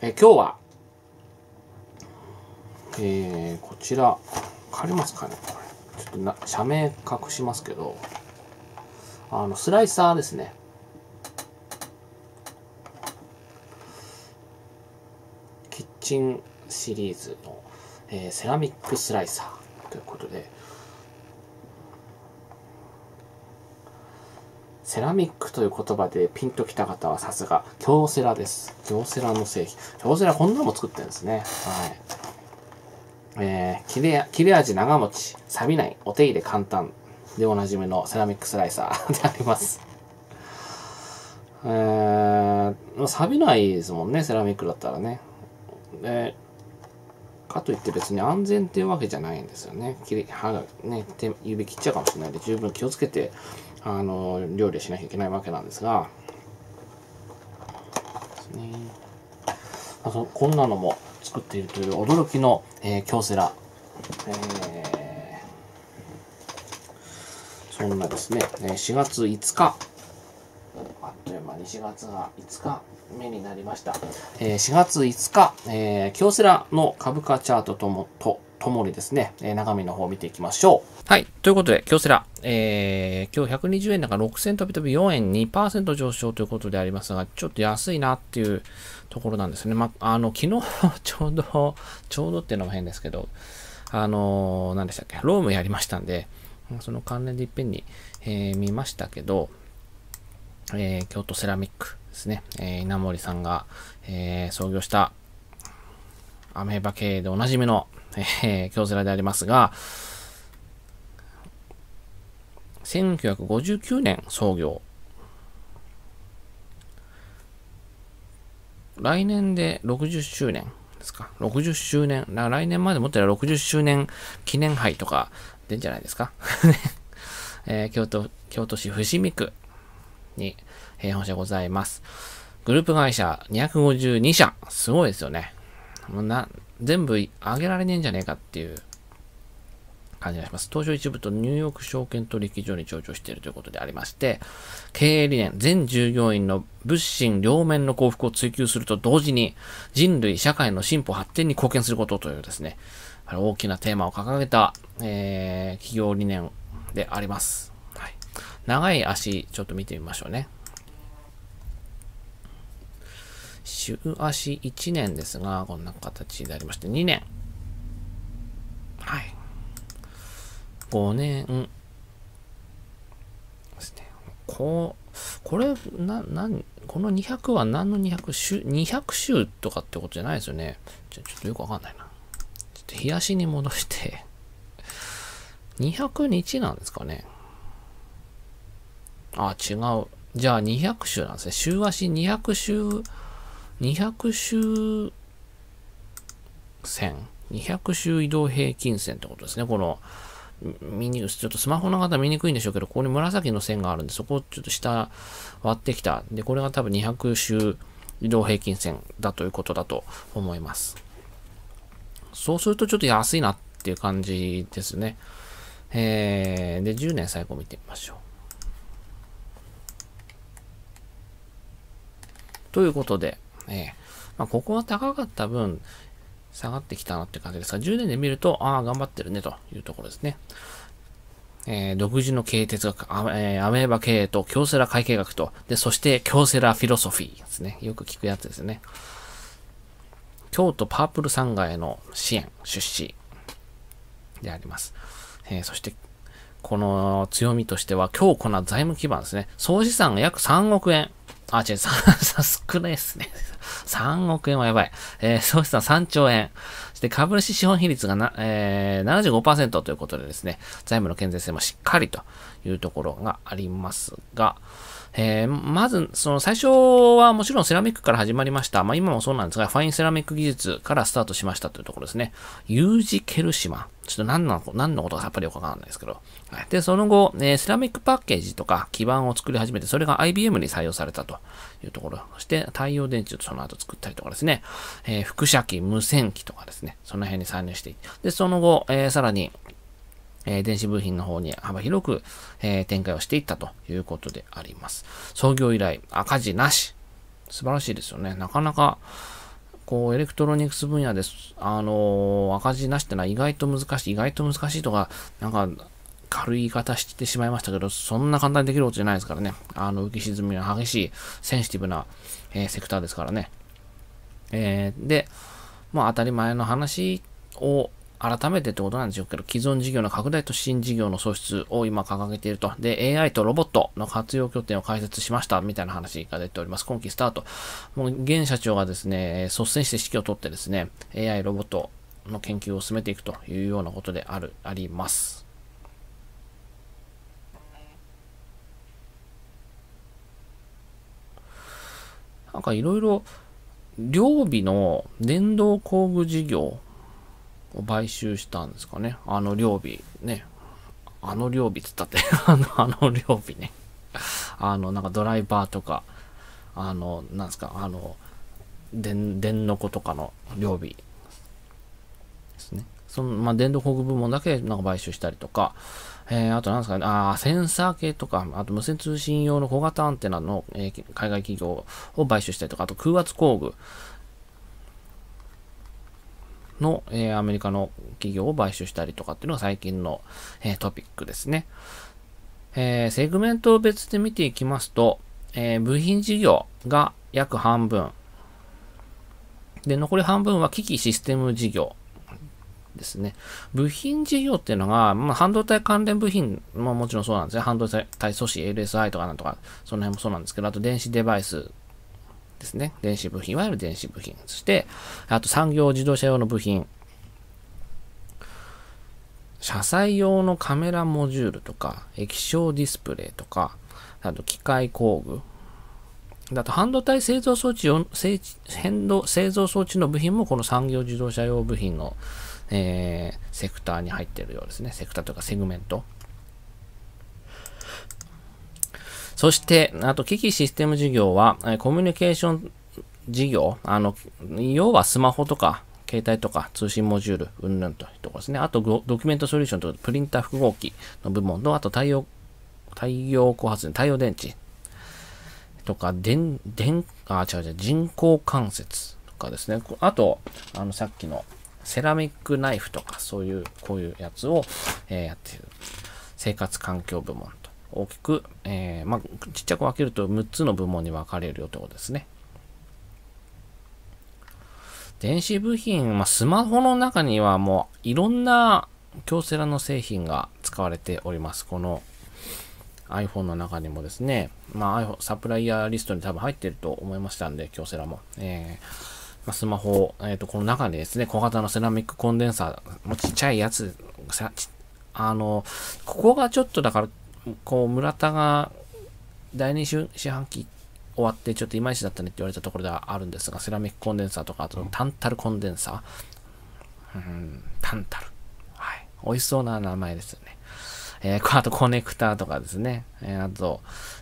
え今日は、えー、こちら、借りますかねこれ。ちょっとな、社名隠しますけど、あの、スライサーですね。キッチンシリーズの、えー、セラミックスライサーということで、セラミックという言葉でピンときた方はさすが、京セラです。京セラの製品。京セラこんなのも作ってるんですね。はい。えー、切れ、切れ味長持ち、錆びない、お手入れ簡単でおなじみのセラミックスライサーであります。えー、錆びないですもんね、セラミックだったらね。えかといって別に安全っていうわけじじゃないんですよね。切れ、歯がね、手指切っちゃうかもしれないんで、十分気をつけてあの料理しなきゃいけないわけなんですがですね、あとこんなのも作っているという驚きの、えー、京セラ、えー、そんなですね4月5日あっという間に4月が5日目になりました、えー、4月5日、えー、京セラの株価チャートともとともにですね、えー、中身の方を見ていきましょう。はい。ということで、京セラ、えー、今日120円だから6000飛び飛び4円2%上昇ということでありますが、ちょっと安いなっていうところなんですね。ま、あの、昨日 ちょうど、ちょうどっていうのも変ですけど、あのー、何でしたっけ、ロームやりましたんで、その関連でいっぺんに、えー、見ましたけど、えー、京都セラミックですね、えー、稲森さんが、えー、創業したアメーバ系でおなじみのえー、京セラでありますが、1959年創業。来年で60周年ですか。60周年。来年まで持ってたら60周年記念杯とか出んじゃないですか。えー、京都、京都市伏見区に、え本社ございます。グループ会社252社。すごいですよね。もうな、全部あげられねえんじゃねえかっていう感じがします。東証一部とニューヨーク証券取引所に上場しているということでありまして、経営理念、全従業員の物心両面の幸福を追求すると同時に、人類、社会の進歩発展に貢献することというですね、大きなテーマを掲げた、えー、企業理念であります。はい、長い足、ちょっと見てみましょうね。週足1年ですが、こんな形でありまして、2年。はい。5年。ですね。こう、これ、な、なん、この200は何の200週、200週とかってことじゃないですよね。ちょ、ちょっとよくわかんないな。ちょっと冷やしに戻して200日なんですかね。あ、違う。じゃあ200週なんですね。週足200週200周線、200周移動平均線ってことですね。この、見に、ちょっとスマホの方見にくいんでしょうけど、ここに紫の線があるんで、そこをちょっと下割ってきた。で、これが多分200周移動平均線だということだと思います。そうするとちょっと安いなっていう感じですね。えー、で、10年最後見てみましょう。ということで、ね。まあ、ここは高かった分、下がってきたなって感じですが、10年で見ると、ああ、頑張ってるねというところですね。えー、独自の経営哲学ア、えアメーバ経営と京セラ会計学と、で、そして京セラフィロソフィーですね。よく聞くやつですね。京都パープルさんがへの支援、出資であります。えー、そして、この強みとしては強固な財務基盤ですね。総資産が約3億円。あ、違う、3、少ないっすね。3億円はやばい。えー、総資産3兆円。そして株主資本比率がな、えー、75%ということでですね、財務の健全性もしっかりというところがありますが、えー、まず、その最初はもちろんセラミックから始まりました。まあ今もそうなんですが、ファインセラミック技術からスタートしましたというところですね。ユージ・ケルシマ。ちょっと何の何のことかさっぱりよくわかんないですけど。はい、で、その後、えー、セラミックパッケージとか基板を作り始めて、それが IBM に採用されたというところ。そして、太陽電池をその後作ったりとかですね、えー、輻射器、無線機とかですね、その辺に参入していって、で、その後、えー、さらに、えー、電子部品の方に幅広く、えー、展開をしていったということであります。創業以来、赤字なし。素晴らしいですよね。なかなか、こう、エレクトロニクス分野です。あのー、赤字なしってのは意外と難しい、意外と難しいとか、なんか、軽い言い方してしまいましたけど、そんな簡単にできることじゃないですからね。あの、浮き沈みの激しい、センシティブな、えー、セクターですからね。えー、で、まあ当たり前の話を、改めてってことなんでしょうけど、既存事業の拡大と新事業の創出を今掲げていると。で、AI とロボットの活用拠点を開設しました、みたいな話が出ております。今期スタート。もう、現社長がですね、率先して指揮を取ってですね、AI ロボットの研究を進めていくというようなことである、あります。なんかいろいろ、両備の電動工具事業買収したんですかね。あの料理ね。あの料理つったって あの、あの料理ね。あの、なんかドライバーとか、あの、なんですか、あの、でん、でんのことかの料理ですね。その、まあ、電動工具部門だけなんか買収したりとか、えー、あとなんですかね、あセンサー系とか、あと無線通信用の小型アンテナの、えー、海外企業を買収したりとか、あと空圧工具、の、えー、アメリカの企業を買収したりとかっていうのが最近の、えー、トピックですね。えー、セグメントを別で見ていきますと、え部品事業が約半分。で、残り半分は機器システム事業ですね。部品事業っていうのが、まあ、半導体関連部品ももちろんそうなんですね。半導体素子 LSI とかなんとか、その辺もそうなんですけど、あと電子デバイスですね。電子部品、いわゆる電子部品。そして、あと産業自動車用の部品。車載用のカメラモジュールとか、液晶ディスプレイとか、あと機械工具。だと半導体製造装置用、製造装置の部品もこの産業自動車用部品の、えー、セクターに入ってるようですね。セクターとかセグメント。そして、あと、機器システム事業は、コミュニケーション事業、あの、要はスマホとか、携帯とか通信モジュール、うんぬんというところですね。あと、ドキュメントソリューションとプリンター複合機の部門と、あと太陽、太陽光発電、太陽電池とか、電、電、あ、違う違う、人工関節とかですね。あと、あの、さっきのセラミックナイフとか、そういう、こういうやつを、えー、やっている。生活環境部門と。大きく、えー、まあ、ちっちゃく分けると6つの部門に分かれるよということですね。電子部品、まあ、スマホの中にはもういろんな京セラの製品が使われております。この iPhone の中にもですね、まあ、iPhone、サプライヤーリストに多分入ってると思いましたんで、京セラも。えーまあ、スマホ、えっ、ー、と、この中でですね、小型のセラミックコンデンサー、もうちっちゃいやつ、あの、ここがちょっとだからこう、村田が第2四半期終わってちょっといまいちだったねって言われたところではあるんですが、セラミックコンデンサーとか、あとタンタルコンデンサー。うん、タンタル。はい。美味しそうな名前ですよね。えー、あとコネクターとかですね。えー、あと、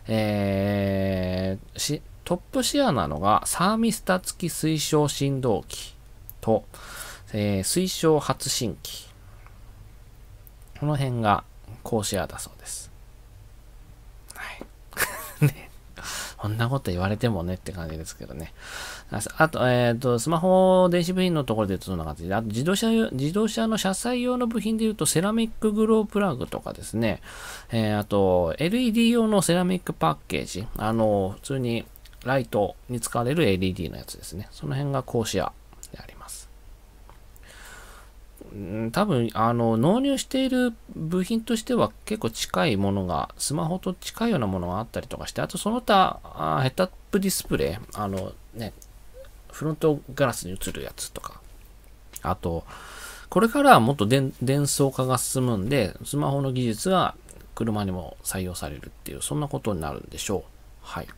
えー、し、トップシェアなのが、サーミスタ付き推奨振動機と、えー、推奨発信機。この辺が高シェアだそうです。そんなこと言われてもねって感じですけどね。あと、えっ、ー、と、スマホ電子部品のところで言うとそんな感じで、あと自動車、自動車の車載用の部品で言うとセラミックグロープラグとかですね、えー、あと、LED 用のセラミックパッケージ、あの、普通にライトに使われる LED のやつですね。その辺が格子屋であります。多分、あの、納入している部品としては結構近いものが、スマホと近いようなものがあったりとかして、あとその他、あヘッドアップディスプレイ、あのね、フロントガラスに映るやつとか、あと、これからはもっと電装化が進むんで、スマホの技術が車にも採用されるっていう、そんなことになるんでしょう。はい。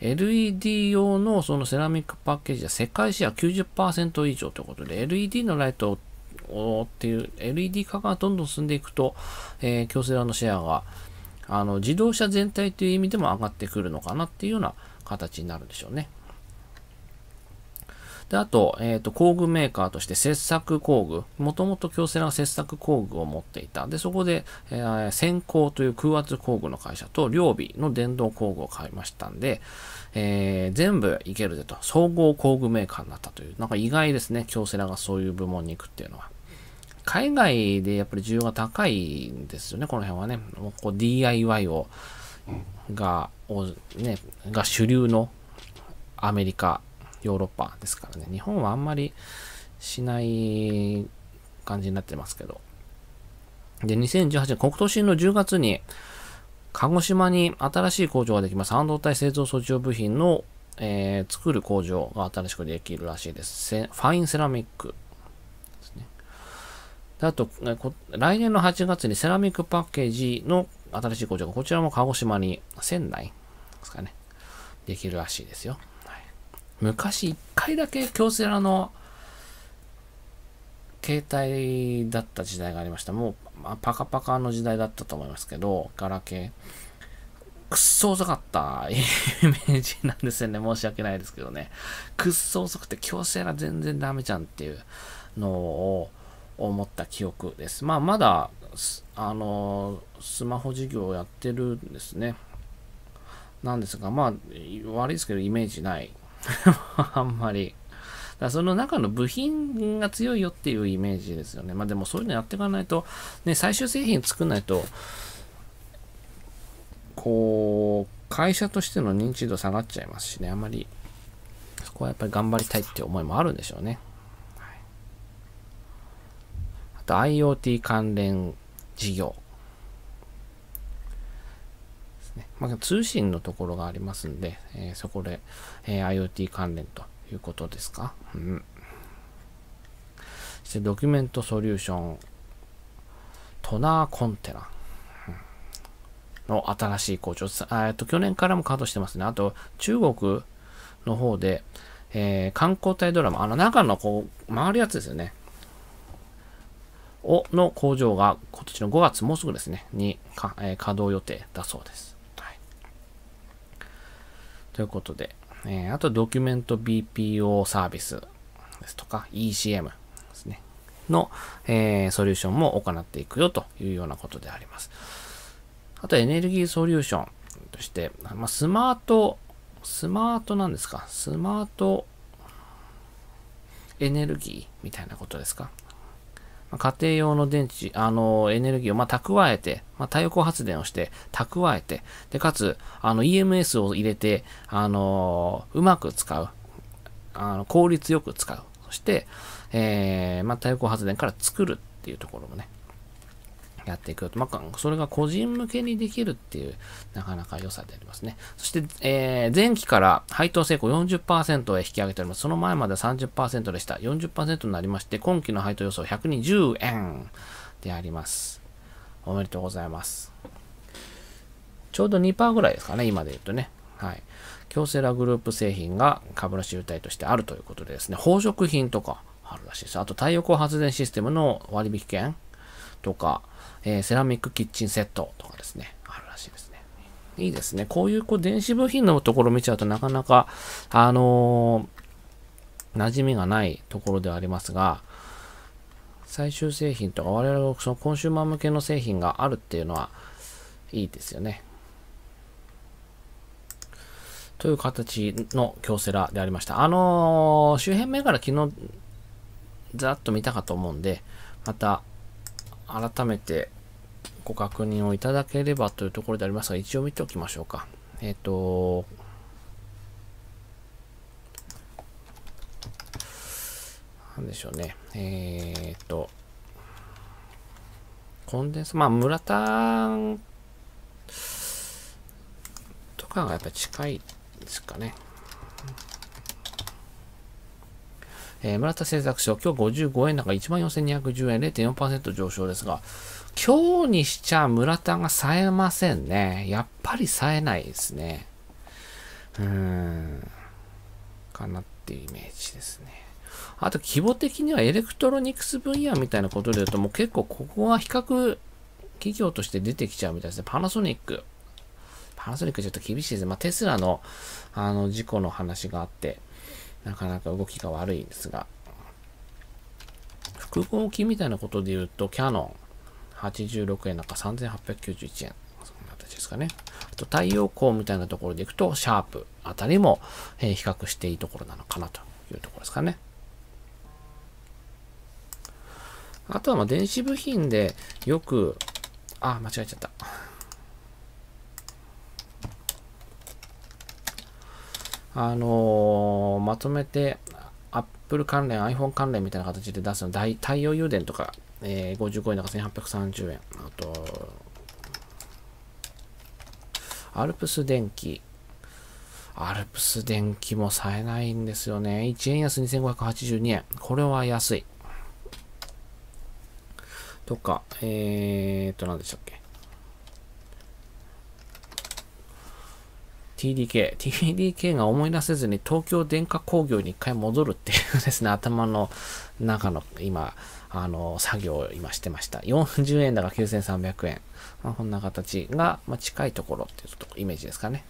LED 用のそのセラミックパッケージは世界シェア90%以上ということで、LED のライトをっていう、LED 化がどんどん進んでいくと、えー、京セラのシェアが、あの、自動車全体という意味でも上がってくるのかなっていうような形になるでしょうね。で、あと、えっ、ー、と、工具メーカーとして切削工具。もともと京セラは切削工具を持っていた。で、そこで、えー、先行という空圧工具の会社と、両備の電動工具を買いましたんで、えー、全部いけるぜと、総合工具メーカーになったという、なんか意外ですね、京セラがそういう部門に行くっていうのは。海外でやっぱり需要が高いんですよね、この辺はね。もうこう DIY を、が、をね、が主流のアメリカ、ヨーロッパですからね。日本はあんまりしない感じになってますけど。で、2018年、国都新の10月に、鹿児島に新しい工場ができます。半導体製造措置用部品の、えー、作る工場が新しくできるらしいです。ファインセラミックですね。あと、来年の8月にセラミックパッケージの新しい工場が、こちらも鹿児島に、仙台ですかね、できるらしいですよ。昔一回だけ京セラの携帯だった時代がありました。もう、パカパカの時代だったと思いますけど、ガラケー。くっそ遅かったイメージなんですよね。申し訳ないですけどね。くっそ遅くて、強制ラ全然ダメじゃんっていうのを思った記憶です。まあ、まだ、あの、スマホ事業をやってるんですね。なんですが、まあ、悪いですけど、イメージない あんまり。だその中の部品が強いよっていうイメージですよね。まあでもそういうのやっていかないと、ね、最終製品作んないと、こう、会社としての認知度下がっちゃいますしね、あんまり、そこはやっぱり頑張りたいって思いもあるんでしょうね。はい、あと IoT 関連事業。ね、まあ、通信のところがありますんで、えー、そこで、えー、IoT 関連ということですか。うん。そしてドキュメントソリューション、トナーコンテナ。の新しい工場。えっと、去年からも稼働してますね。あと、中国の方で、えー、観光体ドラマ、あの中のこう、回るやつですよね。お、の工場が今年の5月、もうすぐですね、にか、えー、稼働予定だそうです。ということで、えー、あとドキュメント BPO サービスですとか ECM ですね。の、えー、ソリューションも行っていくよというようなことであります。あとエネルギーソリューションとして、まあ、スマート、スマートなんですかスマートエネルギーみたいなことですか家庭用の電池、あの、エネルギーを、まあ、蓄えて、まあ、太陽光発電をして、蓄えて、で、かつ、あの、EMS を入れて、あの、うまく使う。あの、効率よく使う。そして、えー、まあ、太陽光発電から作るっていうところもね、やっていくと。まあ、それが個人向けにできるっていう、なかなか良さでありますね。そして、えー、前期から配当成功40%へ引き上げております。その前まで30%でした。40%になりまして、今期の配当予想120円であります。おめでとうございます。ちょうど2%ぐらいですかね、今で言うとね。はい。京セラグループ製品が株主優待としてあるということでですね、宝飾品とかあるらしいです。あと太陽光発電システムの割引券とか、えー、セラミックキッチンセットとかですね、あるらしいですね。いいですね。こういうこう電子部品のところ見ちゃうとなかなか、あのー、馴染みがないところではありますが、最終製品とか我々のそのコンシューマー向けの製品があるっていうのはいいですよね。という形の京セラでありました。あのー、周辺銘柄昨日ざっと見たかと思うんで、また改めてご確認をいただければというところでありますが、一応見ておきましょうか。えっ、ー、と、なんでしょうね。えっ、ー、と、コンデンス、まあ、村田とかがやっぱり近いですかね。えー、村田製作所、今日55円高14,210円、0.4%上昇ですが、今日にしちゃ村田が冴えませんね。やっぱり冴えないですね。うーん。かなっていうイメージですね。あと、規模的にはエレクトロニクス分野みたいなことで言うと、もう結構ここは比較企業として出てきちゃうみたいですね。パナソニック。パナソニックちょっと厳しいですね。まあ、テスラの、あの、事故の話があって、なかなか動きが悪いんですが、複合機みたいなことで言うと、キャノン86円なんか3891円。そんな形ですかね。あと太陽光みたいなところでいくと、シャープあたりも、え比較していいところなのかなというところですかね。あとはま電子部品でよく、あ、間違えちゃった。あのー、まとめて Apple 関連、iPhone 関連みたいな形で出すの、太陽油田とか、えー、55円だから1830円。あと、アルプス電機。アルプス電機も冴えないんですよね。1円安2582円。これは安い。とか、えー、っと、何でしたっけ。TDK。TDK が思い出せずに東京電化工業に一回戻るっていうですね、頭の中の今、あの、作業を今してました。40円だから9300円。まあ、こんな形が、まあ、近いところっていうイメージですかね。